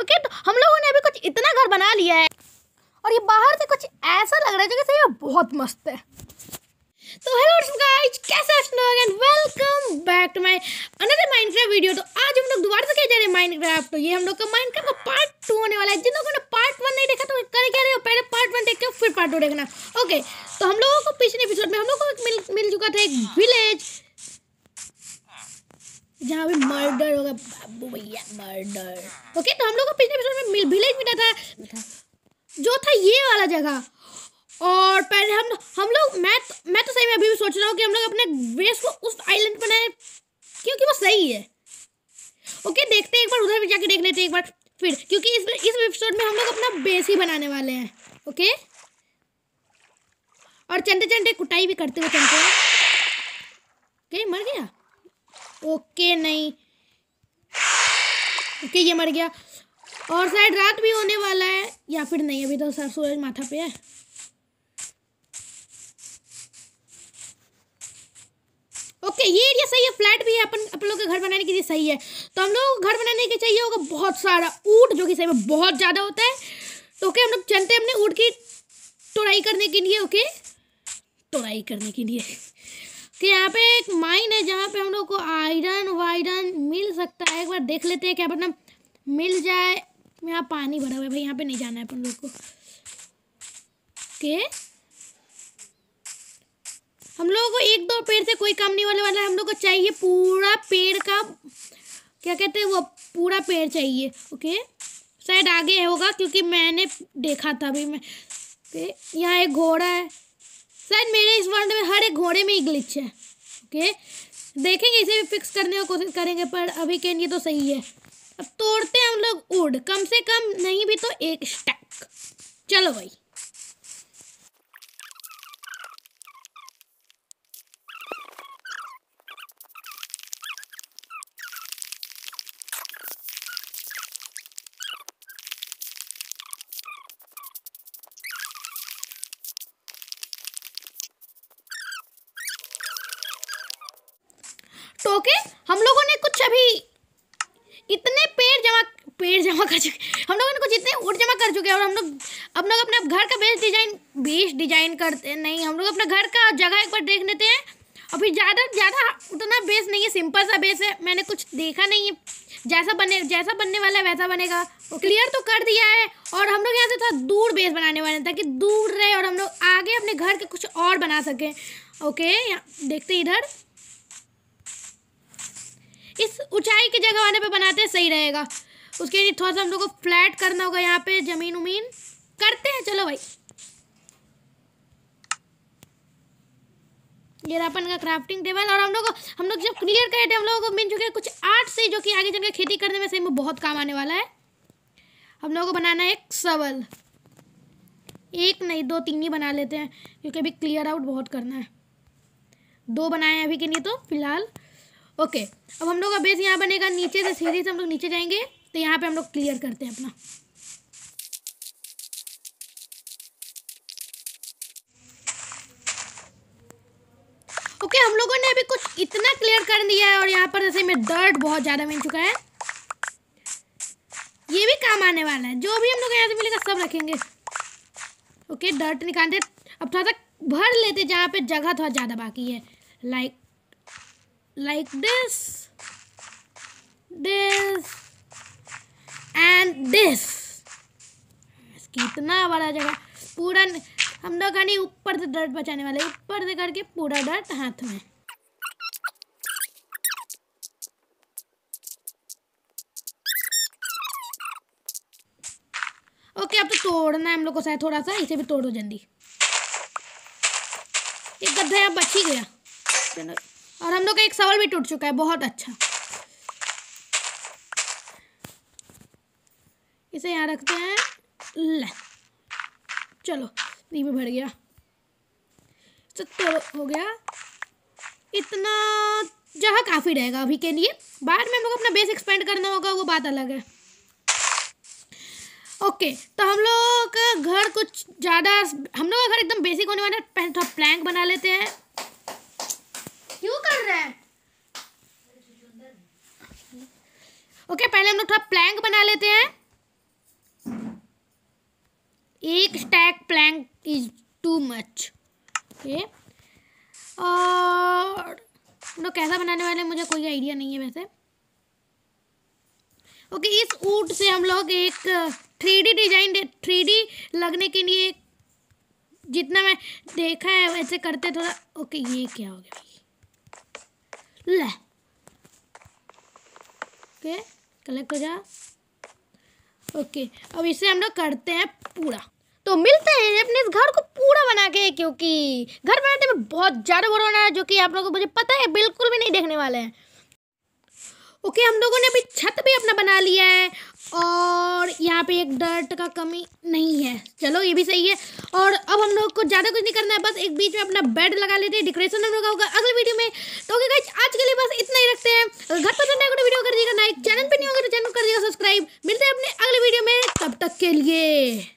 okay तो हम लोगों ने अभी कुछ इतना घर बना लिया है और ये बाहर से कुछ ऐसा लग रहा है जैसे ये बहुत मस्त है तो हेलो गाइस कैसे and welcome back to my another Minecraft video तो आज हम लोग दोबारा से खेल जा रहे हैं माइनक्राफ्ट तो ये हम लोग का माइनक्राफ्ट का पार्ट टू होने वाला है जिन लोगों ने पार्ट वन नहीं देखा तो कर क्या रहे हो पहले पार्ट वन देख के फिर पार्ट टू देखना ओके तो हम लोगों को पिछले एपिसोड में हम लोग को मिल मिल चुका था एक विलेज जहाँ पे मर्डर होगा बाबू भैया मर्डर ओके तो हम लोग को पिछले एपिसोड में मिल विलेज मिला था जो था ये वाला जगह और पहले हम हम लोग मैं तो, मैं तो सही में अभी भी सोच रहा हूँ कि हम लोग अपने बेस को उस आइलैंड बनाए क्योंकि वो सही है ओके देखते हैं एक बार उधर भी जाके देख लेते हैं एक बार फिर क्योंकि इस इस एपिसोड में हम लोग अपना बेस ही बनाने वाले हैं ओके और चंटे चंटे कुटाई भी करते हुए चलते हैं ओके मर गया ओके नहीं ओके ये मर गया और शायद रात भी होने वाला है या फिर नहीं अभी तो सर सूरज माथा पे है ओके ये एरिया सही है फ्लैट भी है अपन अपन लोग के घर बनाने के लिए सही है तो हम लोग घर बनाने के चाहिए होगा बहुत सारा ऊट जो कि सही में बहुत ज़्यादा होता है तो ओके हम लोग चलते हैं अपने ऊट की तोड़ाई करने के लिए ओके तोड़ाई करने के लिए कि तो यहाँ पे एक माइन है जहाँ पे हम लोग को आयरन वायरन मिल सकता है एक बार देख लेते हैं क्या मतलब मिल जाए यहाँ पानी भरा हुआ है भाई यहाँ पे नहीं जाना है अपन लोग को के हम लोगों को एक दो पेड़ से कोई काम नहीं होने वाला है हम लोग को चाहिए पूरा पेड़ का क्या कहते हैं वो पूरा पेड़ चाहिए ओके शायद आगे होगा क्योंकि मैंने देखा था अभी मैं यहाँ एक घोड़ा है शायद मेरे इस वर्ल्ड में हर एक घोड़े में ही ग्लिच है ओके देखेंगे इसे भी फिक्स करने की कोशिश करेंगे पर अभी के लिए तो सही है अब तोड़ते हैं हम लोग उड कम से कम नहीं भी तो एक स्टैक चलो भाई ओके हम लोगों ने कुछ अभी इतने पेड़ जमा पेड़ जमा कर चुके हम लोगों ने कुछ इतने उड़ जमा कर चुके हैं और हम लोग अब लोग अपने घर का बेस डिजाइन बेस डिजाइन करते नहीं हम लोग अपने घर का जगह एक बार देख लेते हैं अभी ज़्यादा ज़्यादा उतना बेस नहीं है सिंपल सा बेस है मैंने कुछ देखा नहीं है जैसा बने जैसा बनने वाला है वैसा बनेगा क्लियर तो कर दिया है और हम लोग यहाँ से थोड़ा दूर बेस बनाने वाले हैं ताकि दूर रहे और हम लोग आगे अपने घर के कुछ और बना सकें ओके यहाँ देखते इधर इस ऊंचाई की जगह आने पे बनाते हैं सही रहेगा उसके लिए थोड़ा सा हम लोग को फ्लैट करना होगा यहाँ पे जमीन उमीन करते हैं चलो भाई ये अपन का क्राफ्टिंग टेबल और हम लोग हम लोग जब क्लियर करे थे हम लोगों को मिल चुके हैं कुछ आठ से जो कि आगे चलकर खेती करने में सही में बहुत काम आने वाला है हम लोगों को बनाना है एक सवल एक नहीं दो तीन ही बना लेते हैं क्योंकि अभी क्लियर आउट बहुत करना है दो बनाए हैं अभी के लिए तो फिलहाल ओके अब हम लोग का बेस यहाँ बनेगा नीचे से सीधे से हम लोग नीचे जाएंगे तो यहाँ पे हम लोग क्लियर करते हैं अपना ओके हम लोगों ने अभी कुछ इतना क्लियर कर दिया है और यहाँ पर जैसे में दर्द बहुत ज़्यादा मिल चुका है ये भी काम आने वाला है जो भी हम लोग यहाँ से मिलेगा सब रखेंगे ओके डर्ट निकालते अब थोड़ा सा भर लेते जहाँ पे जगह थोड़ा ज़्यादा बाकी है like like this this and this कितना बड़ा जगह पूरा हम लोग यानी ऊपर से डर्ट बचाने वाले ऊपर से करके पूरा डर्ट हाथ में ओके अब तो तोड़ना है हम लोग को शायद थोड़ा सा इसे भी तोड़ो जल्दी एक गड्ढा बच ही गया चलो और हम लोग का एक सवाल भी टूट चुका है बहुत अच्छा इसे यहाँ रखते हैं ले चलो धीमे भर गया सत्तर तो तो हो गया इतना जहाँ काफ़ी रहेगा अभी के लिए बाद में हम लोग अपना बेस एक्सपेंड करना होगा वो बात अलग है ओके तो हम लोग का घर कुछ ज़्यादा हम लोग का घर एकदम बेसिक होने वाला है थोड़ा प्लैंक बना लेते हैं क्यों कर रहे हैं ओके okay, पहले हम लोग थोड़ा प्लैंक बना लेते हैं एक stack plank is too much okay और लोग कैसा बनाने वाले मुझे कोई आइडिया नहीं है वैसे ओके okay, इस ऊट से हम लोग एक three D design three D लगने के लिए जितना मैं देखा है वैसे करते थोड़ा ओके okay, ये क्या हो गया ले ओके कलेक्ट हो जा ओके अब इसे हम लोग करते हैं पूरा तो मिलते हैं अपने इस घर को पूरा बना के क्योंकि घर बनाते में बहुत ज़्यादा बड़ा बना है जो कि आप लोगों को मुझे पता है बिल्कुल भी नहीं देखने वाले हैं ओके हम लोगों ने अभी छत भी अपना बना लिया है यहाँ पे एक डर्ट का कमी नहीं है चलो ये भी सही है और अब हम लोग को ज़्यादा कुछ नहीं करना है बस एक बीच में अपना बेड लगा लेते हैं डेकोरेशन हम लोग का होगा अगले वीडियो में तो ओके गाइज आज के लिए बस इतना ही रखते हैं घर पसंद आएगा वीडियो कर दिएगा लाइक चैनल पर नहीं होगा तो चैनल कर दिएगा सब्सक्राइब मिलते हैं अपने अगले वीडियो में तब तक के लिए